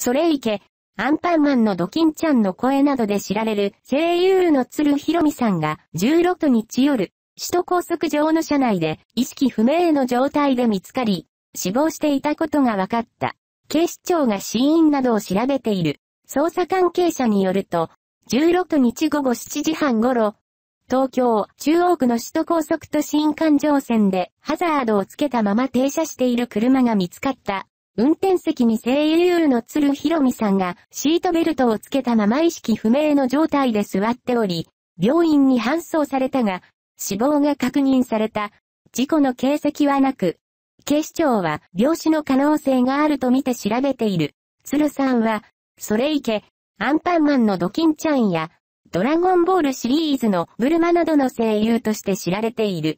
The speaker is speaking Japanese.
それいけ、アンパンマンのドキンちゃんの声などで知られる声優の鶴ひろみさんが16日夜、首都高速上の車内で意識不明の状態で見つかり、死亡していたことが分かった。警視庁が死因などを調べている。捜査関係者によると、16日午後7時半頃、東京、中央区の首都高速と新環状線でハザードをつけたまま停車している車が見つかった。運転席に声優の鶴ろ美さんがシートベルトをつけたまま意識不明の状態で座っており、病院に搬送されたが、死亡が確認された。事故の形跡はなく、警視庁は病死の可能性があるとみて調べている。鶴さんは、それいけ、アンパンマンのドキンちゃんや、ドラゴンボールシリーズのブルマなどの声優として知られている。